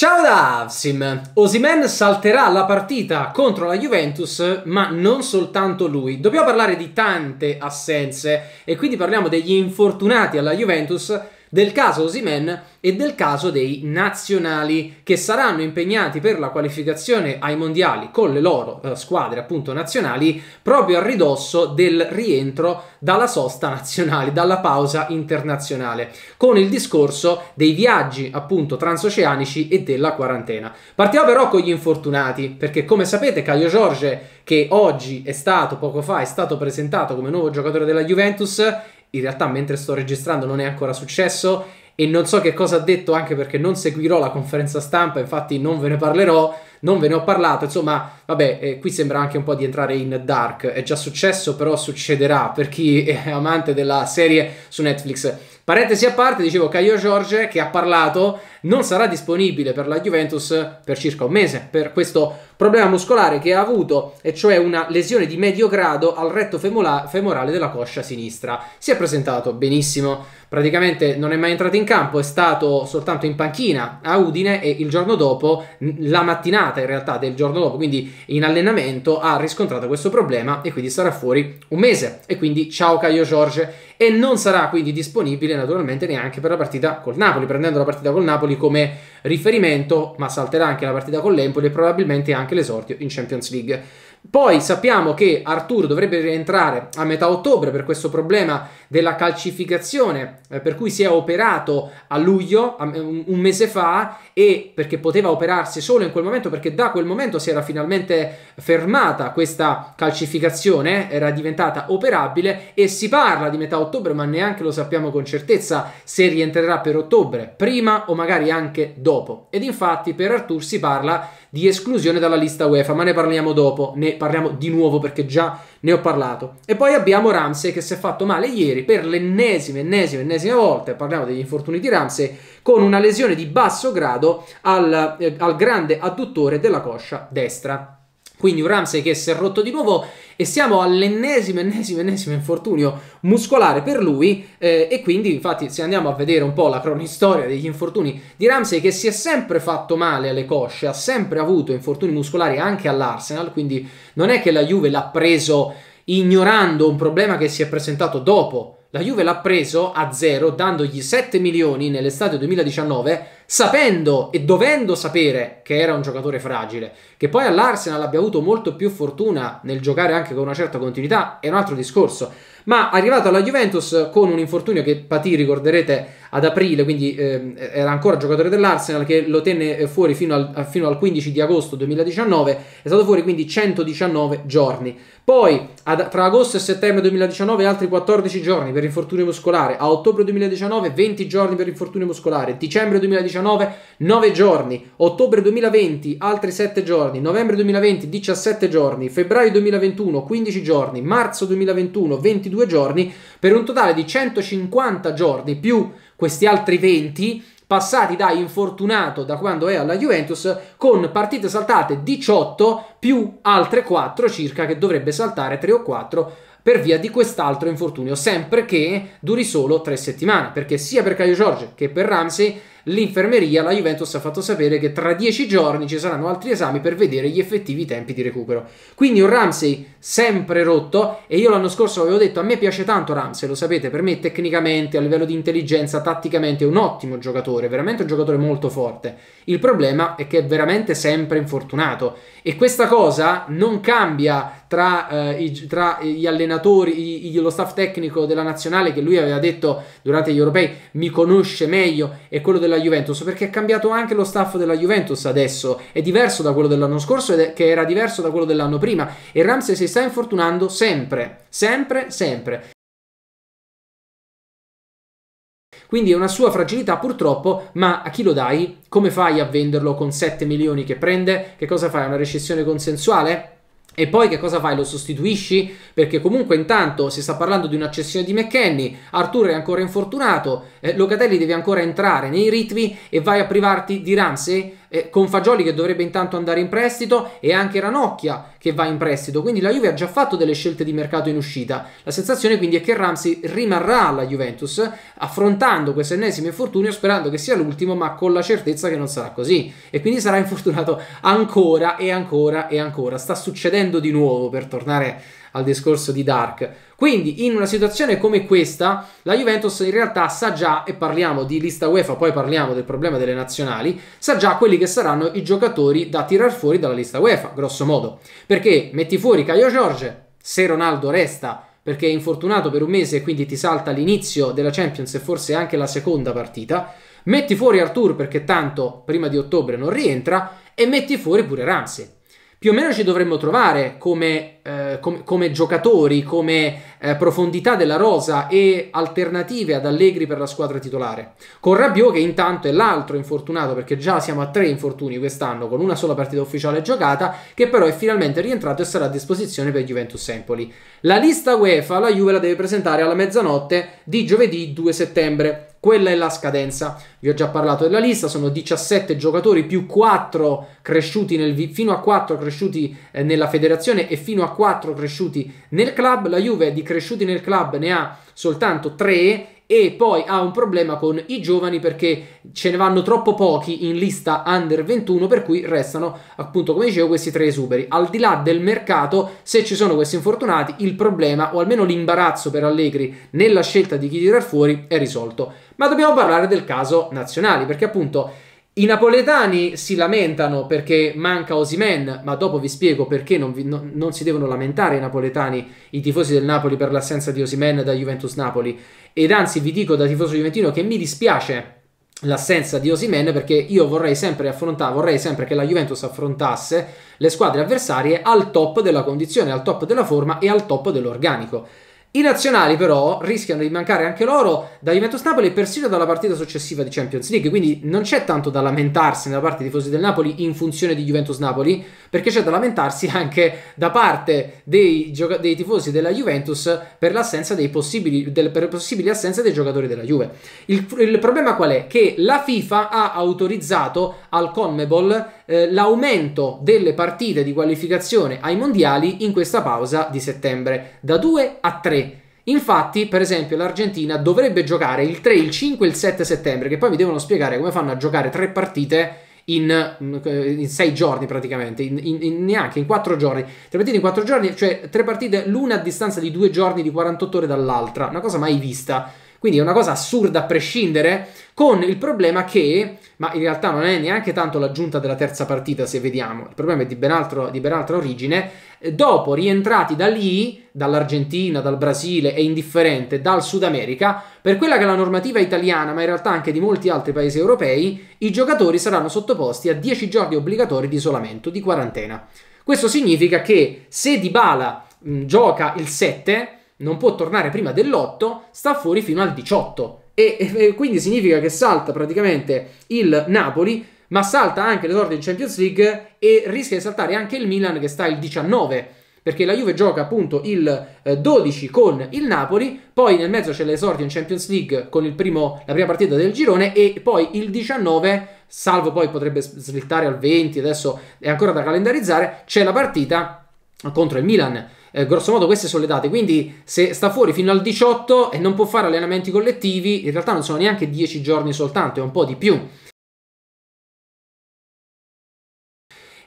Ciao da Avsim! Osimen salterà la partita contro la Juventus, ma non soltanto lui. Dobbiamo parlare di tante assenze e quindi parliamo degli infortunati alla Juventus del caso Osimen e del caso dei nazionali che saranno impegnati per la qualificazione ai mondiali con le loro eh, squadre appunto nazionali proprio a ridosso del rientro dalla sosta nazionale, dalla pausa internazionale, con il discorso dei viaggi appunto transoceanici e della quarantena. Partiamo però con gli infortunati, perché come sapete Caio Giorge che oggi è stato, poco fa, è stato presentato come nuovo giocatore della Juventus, in realtà mentre sto registrando non è ancora successo e non so che cosa ha detto anche perché non seguirò la conferenza stampa, infatti non ve ne parlerò, non ve ne ho parlato, insomma, vabbè, eh, qui sembra anche un po' di entrare in dark, è già successo, però succederà per chi è amante della serie su Netflix. Parentesi a parte, dicevo Caio Giorge che ha parlato non sarà disponibile per la Juventus per circa un mese per questo problema muscolare che ha avuto, e cioè una lesione di medio grado al retto femorale della coscia sinistra. Si è presentato benissimo, praticamente non è mai entrato in campo, è stato soltanto in panchina a Udine e il giorno dopo, la mattinata in realtà del giorno dopo, quindi in allenamento, ha riscontrato questo problema e quindi sarà fuori un mese. E quindi ciao Caio Giorge e non sarà quindi disponibile naturalmente neanche per la partita col Napoli, prendendo la partita col Napoli Napoli come riferimento, ma salterà anche la partita con l'Empoli e probabilmente anche l'esordio in Champions League. Poi sappiamo che Artur dovrebbe rientrare a metà ottobre per questo problema della calcificazione eh, per cui si è operato a luglio, a, un, un mese fa, e perché poteva operarsi solo in quel momento perché da quel momento si era finalmente fermata questa calcificazione, era diventata operabile e si parla di metà ottobre ma neanche lo sappiamo con certezza se rientrerà per ottobre, prima o magari anche dopo. Ed infatti per Artur si parla di esclusione dalla lista UEFA, ma ne parliamo dopo, ne parliamo di nuovo perché già ne ho parlato. E poi abbiamo Ramsey che si è fatto male ieri per l'ennesima, ennesima, ennesima volta, parliamo degli infortuni di Ramsey, con una lesione di basso grado al, eh, al grande adduttore della coscia destra. Quindi un Ramsey che si è rotto di nuovo e siamo all'ennesimo, ennesimo, ennesimo infortunio muscolare per lui eh, e quindi infatti se andiamo a vedere un po' la cronistoria degli infortuni di Ramsey che si è sempre fatto male alle cosce, ha sempre avuto infortuni muscolari anche all'Arsenal, quindi non è che la Juve l'ha preso ignorando un problema che si è presentato dopo. La Juve l'ha preso a zero dandogli 7 milioni nell'estate 2019 sapendo e dovendo sapere che era un giocatore fragile, che poi all'Arsenal abbia avuto molto più fortuna nel giocare anche con una certa continuità è un altro discorso, ma arrivato alla Juventus con un infortunio che patì, ricorderete, ad aprile, quindi eh, era ancora giocatore dell'Arsenal, che lo tenne eh, fuori fino al, fino al 15 di agosto 2019, è stato fuori quindi 119 giorni. Poi ad, tra agosto e settembre 2019 altri 14 giorni per infortunio muscolare, a ottobre 2019 20 giorni per infortunio muscolare, dicembre 2019 2019 9 giorni, ottobre 2020 altri 7 giorni, novembre 2020 17 giorni, febbraio 2021 15 giorni, marzo 2021 22 giorni, per un totale di 150 giorni più questi altri 20 passati da infortunato da quando è alla Juventus, con partite saltate 18 più altre 4 circa che dovrebbe saltare 3 o 4 per via di quest'altro infortunio, sempre che duri solo 3 settimane, perché sia per Caio Giorgio che per Ramsey l'infermeria, la Juventus ha fatto sapere che tra dieci giorni ci saranno altri esami per vedere gli effettivi tempi di recupero. Quindi un Ramsey sempre rotto e io l'anno scorso avevo detto a me piace tanto Ramsey, lo sapete, per me tecnicamente, a livello di intelligenza, tatticamente è un ottimo giocatore, veramente un giocatore molto forte. Il problema è che è veramente sempre infortunato e questa cosa non cambia tra, eh, i, tra gli allenatori, i, i, lo staff tecnico della nazionale che lui aveva detto durante gli europei mi conosce meglio e quello della Juventus perché è cambiato anche lo staff della Juventus adesso, è diverso da quello dell'anno scorso ed è, che era diverso da quello dell'anno prima e Ramsey si sta infortunando sempre, sempre, sempre. Quindi è una sua fragilità purtroppo, ma a chi lo dai? Come fai a venderlo con 7 milioni che prende? Che cosa fai? Una recessione consensuale? E poi che cosa fai? Lo sostituisci? Perché comunque intanto si sta parlando di una cessione di McKenny, Artur è ancora infortunato, eh, Locatelli deve ancora entrare nei ritmi e vai a privarti di Ramsey? eh, con Fagioli che dovrebbe intanto andare in prestito e anche Ranocchia che va in prestito. Quindi la Juve ha già fatto delle scelte di mercato in uscita. La sensazione quindi è che Ramsey rimarrà alla Juventus affrontando questo ennesimo infortunio sperando che sia l'ultimo ma con la certezza che non sarà così e quindi sarà infortunato ancora e ancora e ancora. Sta succedendo di nuovo per tornare al discorso di Dark. Quindi in una situazione come questa la Juventus in realtà sa già, e parliamo di lista UEFA, poi parliamo del problema delle nazionali, sa già quelli che saranno i giocatori da tirar fuori dalla lista UEFA, grosso modo. Perché metti fuori Caio Giorge, se Ronaldo resta perché è infortunato per un mese e quindi ti salta l'inizio della Champions e forse anche la seconda partita, metti fuori Artur perché tanto prima di ottobre non rientra e metti fuori pure Ramsey più o meno ci dovremmo trovare come, eh, com- come giocatori, come eh, profondità della rosa e alternative ad Allegri per la squadra titolare. Con Rabiot che intanto è l'altro infortunato perché già siamo a tre infortuni quest'anno con una sola partita ufficiale giocata che però è finalmente rientrato e sarà a disposizione per Juventus Empoli. La lista UEFA la Juve la deve presentare alla mezzanotte di giovedì 2 settembre. Quella è la scadenza. Vi ho già parlato della lista, sono 17 giocatori più 4 cresciuti nel, fino a 4 cresciuti eh, nella federazione e fino a 4 cresciuti nel club. La Juve di cresciuti nel club ne ha soltanto 3 e poi ha un problema con i giovani perché ce ne vanno troppo pochi in lista under 21 per cui restano appunto come dicevo questi tre esuberi. Al di là del mercato se ci sono questi infortunati il problema o almeno l'imbarazzo per Allegri nella scelta di chi tirar fuori è risolto. Ma dobbiamo parlare del caso nazionale perché appunto... I napoletani si lamentano perché manca Osimen, ma dopo vi spiego perché non, vi, no, non, si devono lamentare i napoletani, i tifosi del Napoli, per l'assenza di Osimen da Juventus Napoli. Ed anzi vi dico da tifoso juventino che mi dispiace l'assenza di Osimen perché io vorrei sempre, vorrei sempre che la Juventus affrontasse le squadre avversarie al top della condizione, al top della forma e al top dell'organico. I nazionali però rischiano di mancare anche loro da Juventus Napoli e persino dalla partita successiva di Champions League, quindi non c'è tanto da lamentarsi nella parte dei tifosi del Napoli in funzione di Juventus Napoli, perché c'è da lamentarsi anche da parte dei, gioca- dei tifosi della Juventus per l'assenza dei possibili, del, per possibili assenze dei giocatori della Juve. Il, il, problema qual è? Che la FIFA ha autorizzato al CONMEBOL eh, l'aumento delle partite di qualificazione ai mondiali in questa pausa di settembre, da 2 a 3. Infatti, per esempio, l'Argentina dovrebbe giocare il 3, il 5 e il 7 settembre, che poi mi devono spiegare come fanno a giocare tre partite in, eh, in sei giorni praticamente, in, in, neanche in quattro giorni. Tre partite in quattro giorni, cioè tre partite l'una a distanza di due giorni, di 48 ore dall'altra, una cosa mai vista. Quindi è una cosa assurda a prescindere, con il problema che, ma in realtà non è neanche tanto l'aggiunta della terza partita se vediamo, il problema è di ben, altro, di ben altra origine, eh, dopo rientrati da lì, dall'Argentina, dal Brasile e indifferente, dal Sud America, per quella che è la normativa italiana, ma in realtà anche di molti altri paesi europei, i giocatori saranno sottoposti a 10 giorni obbligatori di isolamento, di quarantena. Questo significa che se Dybala mh, gioca il 7 non può tornare prima dell'8, sta fuori fino al 18. E, e quindi significa che salta praticamente il Napoli, ma salta anche l'esordio in Champions League e rischia di saltare anche il Milan che sta il 19 perché la Juve gioca appunto il 12 eh, con il Napoli, poi nel mezzo c'è l'esordio in Champions League con primo, la prima partita del girone e poi il 19, salvo poi potrebbe slittare al 20, adesso è ancora da calendarizzare, c'è la partita contro il Milan. Eh, grosso modo queste sono le date, quindi se sta fuori fino al 18 e non può fare allenamenti collettivi, in realtà non sono neanche 10 giorni soltanto, è un po' di più.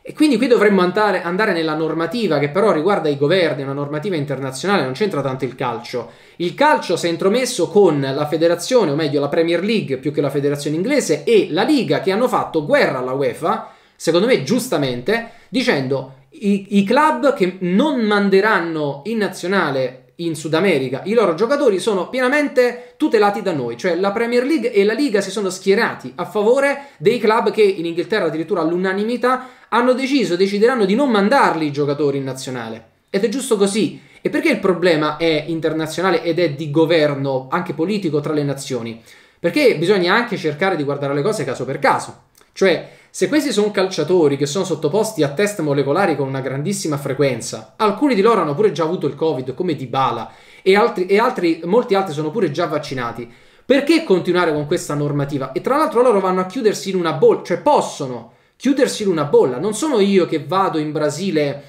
E quindi qui dovremmo andare, andare, nella normativa che però riguarda i governi, una normativa internazionale, non c'entra tanto il calcio. Il calcio si è intromesso con la federazione, o meglio la Premier League più che la federazione inglese, e la Liga che hanno fatto guerra alla UEFA, secondo me giustamente, dicendo i, i club che non manderanno in nazionale in Sud America, i loro giocatori sono pienamente tutelati da noi, cioè la Premier League e la Liga si sono schierati a favore dei club che in Inghilterra addirittura all'unanimità hanno deciso, decideranno di non mandarli i giocatori in nazionale. Ed è giusto così. E perché il problema è internazionale ed è di governo, anche politico, tra le nazioni? Perché bisogna anche cercare di guardare le cose caso per caso. Cioè, se questi sono calciatori che sono sottoposti a test molecolari con una grandissima frequenza, alcuni di loro hanno pure già avuto il Covid, come Dybala, e, altri, e altri, molti altri sono pure già vaccinati, perché continuare con questa normativa? E tra l'altro loro vanno a chiudersi in una bolla, cioè possono chiudersi in una bolla. Non sono io che vado in Brasile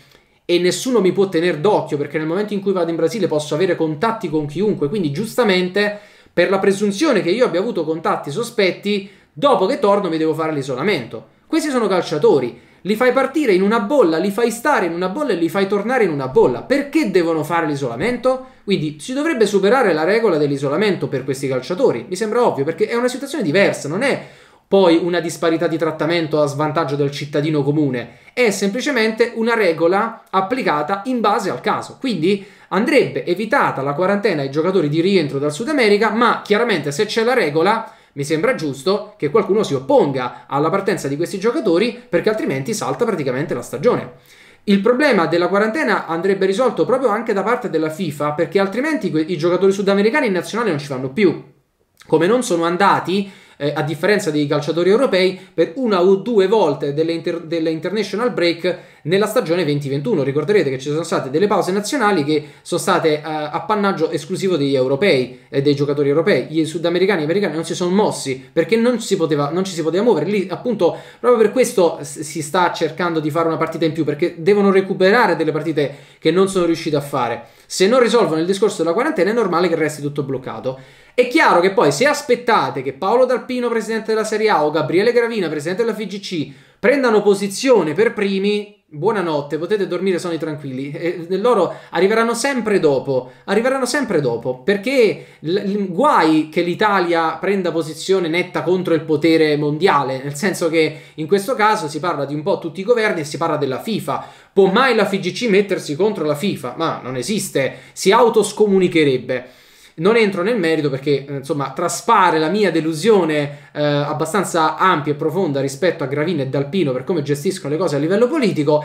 e nessuno mi può tenere d'occhio perché nel momento in cui vado in Brasile posso avere contatti con chiunque, quindi giustamente per la presunzione che io abbia avuto contatti sospetti, dopo che torno mi devo fare l'isolamento. Questi sono calciatori. Li fai partire in una bolla, li fai stare in una bolla e li fai tornare in una bolla. Perché devono fare l'isolamento? Quindi si dovrebbe superare la regola dell'isolamento per questi calciatori. Mi sembra ovvio perché è una situazione diversa, non è poi una disparità di trattamento a svantaggio del cittadino comune, è semplicemente una regola applicata in base al caso. Quindi andrebbe evitata la quarantena ai giocatori di rientro dal Sud America, ma chiaramente se c'è la regola mi sembra giusto che qualcuno si opponga alla partenza di questi giocatori perché altrimenti salta praticamente la stagione. Il problema della quarantena andrebbe risolto proprio anche da parte della FIFA perché altrimenti i giocatori sudamericani in nazionale non ci vanno più. Come non sono andati eh, a differenza dei calciatori europei, per una o due volte delle, inter- delle international break nella stagione 2021. Ricorderete che ci sono state delle pause nazionali che sono state eh, appannaggio esclusivo degli europei e eh, dei giocatori europei. I sudamericani e americani non si sono mossi perché non, si poteva, non ci si poteva muovere. Lì, appunto, proprio per questo si sta cercando di fare una partita in più perché devono recuperare delle partite che non sono riusciti a fare. Se non risolvono il discorso della quarantena, è normale che resti tutto bloccato. È chiaro che poi se aspettate che Paolo D'Alpino, presidente della Serie A, o Gabriele Gravina, presidente della FGC, prendano posizione per primi, buonanotte, potete dormire sonni tranquilli. E loro arriveranno sempre dopo, arriveranno sempre dopo, perché guai che l'Italia prenda posizione netta contro il potere mondiale, nel senso che in questo caso si parla di un po' tutti i governi e si parla della FIFA. Può mai la FGC mettersi contro la FIFA? Ma non esiste, si autoscomunicherebbe. Non entro nel merito perché, eh, insomma, traspare la mia delusione eh, abbastanza ampia e profonda rispetto a Gravina e Dalpino per come gestiscono le cose a livello politico.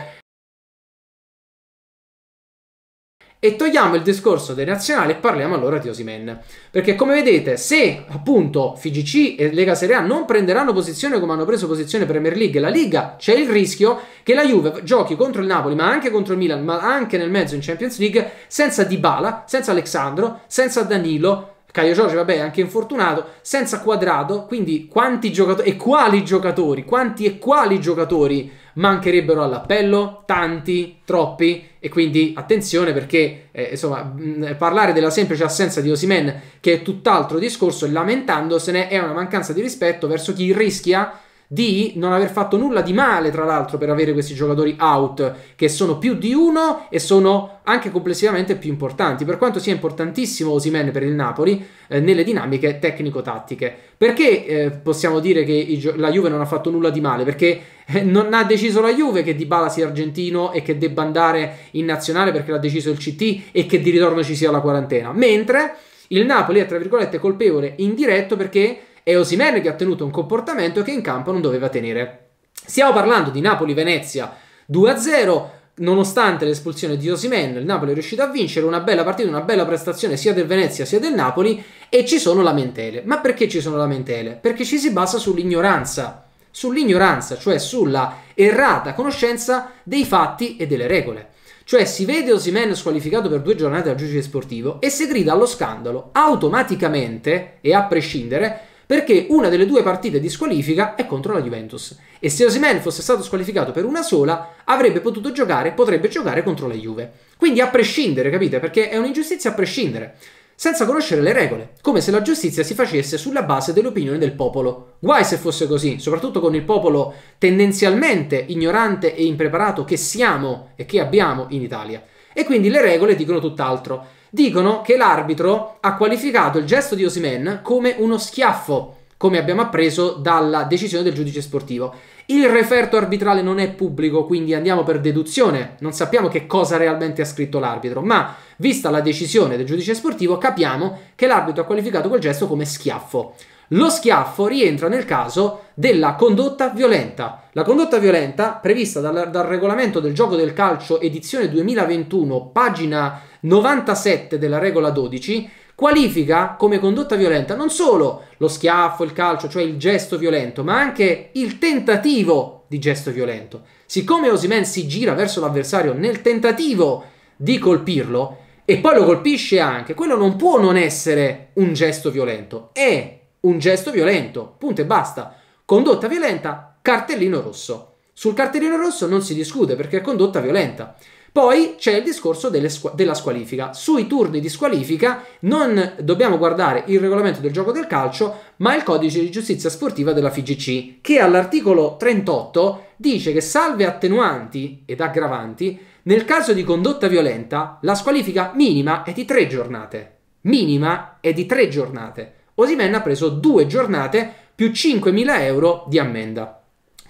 E togliamo il discorso dei nazionali e parliamo allora di Osimen. Perché come vedete, se appunto FGC e Lega Serie A non prenderanno posizione come hanno preso posizione Premier League e la Liga, c'è il rischio che la Juve giochi contro il Napoli, ma anche contro il Milan, ma anche nel mezzo in Champions League, senza Dybala, senza Alexandro, senza Danilo, Caio Giorgio, vabbè, anche infortunato, senza Quadrado, quindi quanti giocatori e quali giocatori, quanti e quali giocatori mancherebbero all'appello? Tanti, troppi. E quindi attenzione perché eh, insomma, mh, parlare della semplice assenza di Osimen, che è tutt'altro discorso, lamentandosene è una mancanza di rispetto verso chi rischia di non aver fatto nulla di male, tra l'altro, per avere questi giocatori out, che sono più di uno e sono anche complessivamente più importanti, per quanto sia importantissimo Osimen per il Napoli eh, nelle dinamiche tecnico-tattiche. Perché eh, possiamo dire che la Juve non ha fatto nulla di male? Perché eh, non ha deciso la Juve che Dybala sia argentino e che debba andare in nazionale perché l'ha deciso il CT e che di ritorno ci sia la quarantena. Mentre il Napoli è, tra virgolette, colpevole indiretto perché è Osimen che ha tenuto un comportamento che in campo non doveva tenere. Stiamo parlando di Napoli-Venezia 2-0, nonostante l'espulsione di Osimen, il Napoli è riuscito a vincere una bella partita, una bella prestazione sia del Venezia sia del Napoli e ci sono lamentele. Ma perché ci sono lamentele? Perché ci si basa sull'ignoranza, sull'ignoranza, cioè sulla errata conoscenza dei fatti e delle regole. Cioè si vede Osimen squalificato per due giornate dal giudice sportivo e si grida allo scandalo automaticamente e a prescindere perché una delle due partite di squalifica è contro la Juventus e se Osimen fosse stato squalificato per una sola avrebbe potuto giocare, potrebbe giocare contro la Juve. Quindi a prescindere, capite? Perché è un'ingiustizia a prescindere senza conoscere le regole, come se la giustizia si facesse sulla base dell'opinione del popolo. Guai se fosse così, soprattutto con il popolo tendenzialmente ignorante e impreparato che siamo e che abbiamo in Italia. E quindi le regole dicono tutt'altro dicono che l'arbitro ha qualificato il gesto di Osimen come uno schiaffo, come abbiamo appreso dalla decisione del giudice sportivo. Il referto arbitrale non è pubblico, quindi andiamo per deduzione, non sappiamo che cosa realmente ha scritto l'arbitro, ma vista la decisione del giudice sportivo capiamo che l'arbitro ha qualificato quel gesto come schiaffo. Lo schiaffo rientra nel caso della condotta violenta. La condotta violenta, prevista dal, dal regolamento del gioco del calcio edizione 2021, pagina 97 della regola 12, qualifica come condotta violenta non solo lo schiaffo, il calcio, cioè il gesto violento, ma anche il tentativo di gesto violento. Siccome Osimen si gira verso l'avversario nel tentativo di colpirlo e poi lo colpisce anche, quello non può non essere un gesto violento. È un gesto violento, punto e basta. Condotta violenta, cartellino rosso. Sul cartellino rosso non si discute perché è condotta violenta. Poi c'è il discorso squ- della squalifica. Sui turni di squalifica non dobbiamo guardare il regolamento del gioco del calcio, ma il codice di giustizia sportiva della FIGC, che all'articolo 38 dice che salve attenuanti ed aggravanti, nel caso di condotta violenta, la squalifica minima è di tre giornate. Minima è di tre giornate. Osimen ha preso due giornate più 5.000 euro di ammenda.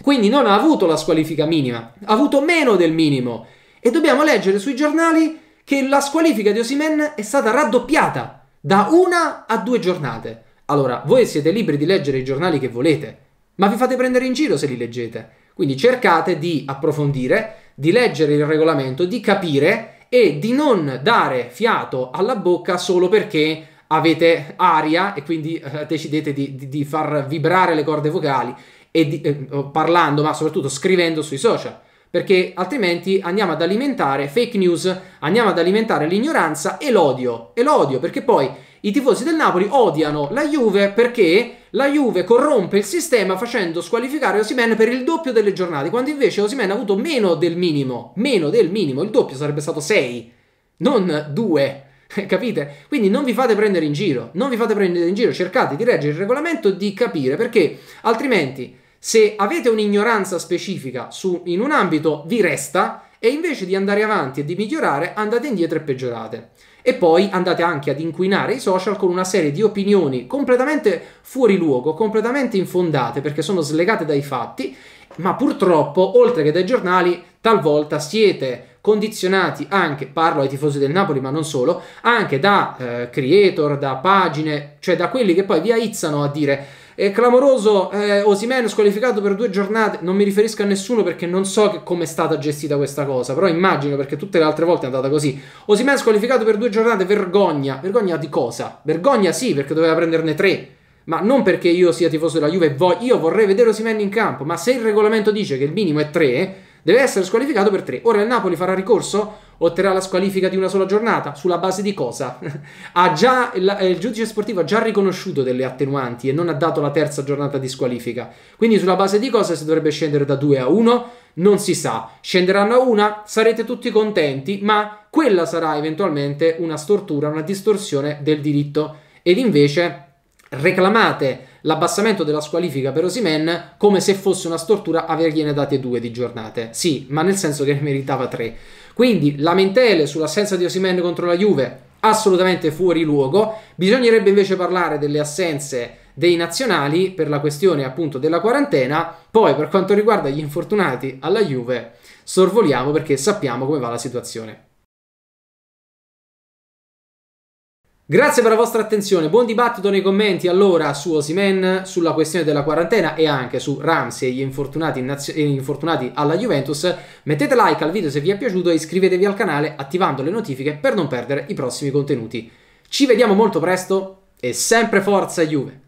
Quindi non ha avuto la squalifica minima, ha avuto meno del minimo. E dobbiamo leggere sui giornali che la squalifica di Osimen è stata raddoppiata da una a due giornate. Allora, voi siete liberi di leggere i giornali che volete, ma vi fate prendere in giro se li leggete. Quindi cercate di approfondire, di leggere il regolamento, di capire e di non dare fiato alla bocca solo perché avete aria e quindi eh, decidete di, di, di, far vibrare le corde vocali e di, eh, parlando, ma soprattutto scrivendo sui social. Perché altrimenti andiamo ad alimentare fake news, andiamo ad alimentare l'ignoranza e l'odio. E l'odio, perché poi i tifosi del Napoli odiano la Juve perché la Juve corrompe il sistema facendo squalificare Osimen per il doppio delle giornate, quando invece Osimen ha avuto meno del minimo, meno del minimo, il doppio sarebbe stato 6, non 2. Capite? Quindi non vi fate prendere in giro, non vi fate prendere in giro, cercate di leggere il regolamento, e di capire, perché altrimenti se avete un'ignoranza specifica su, in un ambito vi resta e invece di andare avanti e di migliorare andate indietro e peggiorate. E poi andate anche ad inquinare i social con una serie di opinioni completamente fuori luogo, completamente infondate perché sono slegate dai fatti, ma purtroppo oltre che dai giornali talvolta siete condizionati anche, parlo ai tifosi del Napoli ma non solo, anche da eh, creator, da pagine, cioè da quelli che poi vi aizzano a dire è clamoroso eh, Osimen squalificato per due giornate, non mi riferisco a nessuno perché non so come è stata gestita questa cosa, però immagino perché tutte le altre volte è andata così. Osimen squalificato per due giornate, vergogna, vergogna di cosa? Vergogna sì perché doveva prenderne tre ma non perché io sia tifoso della Juve, vo- io vorrei vedere Osimen in campo, ma se il regolamento dice che il minimo è 3, deve essere squalificato per tre. Ora il Napoli farà ricorso? Otterrà la squalifica di una sola giornata? Sulla base di cosa? già, il, il, giudice sportivo ha già riconosciuto delle attenuanti e non ha dato la terza giornata di squalifica. Quindi sulla base di cosa si dovrebbe scendere da 2 a 1? Non si sa. Scenderanno a una, sarete tutti contenti, ma quella sarà eventualmente una stortura, una distorsione del diritto. Ed invece reclamate l'abbassamento della squalifica per Osimen come se fosse una stortura avergliene date due di giornate. Sì, ma nel senso che ne meritava tre. Quindi lamentele sull'assenza di Osimen contro la Juve, assolutamente fuori luogo. Bisognerebbe invece parlare delle assenze dei nazionali per la questione appunto della quarantena. Poi per quanto riguarda gli infortunati alla Juve, sorvoliamo perché sappiamo come va la situazione. Grazie per la vostra attenzione, buon dibattito nei commenti allora su Osimen, sulla questione della quarantena e anche su Ramsey e gli infortunati, e gli infortunati alla Juventus. Mettete like al video se vi è piaciuto e iscrivetevi al canale attivando le notifiche per non perdere i prossimi contenuti. Ci vediamo molto presto e sempre forza Juve!